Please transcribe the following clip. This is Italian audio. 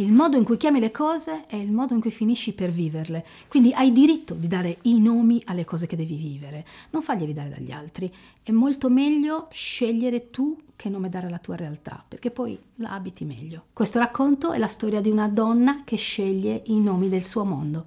Il modo in cui chiami le cose è il modo in cui finisci per viverle, quindi hai diritto di dare i nomi alle cose che devi vivere, non farglieli dare dagli altri. È molto meglio scegliere tu che nome dare alla tua realtà, perché poi la abiti meglio. Questo racconto è la storia di una donna che sceglie i nomi del suo mondo.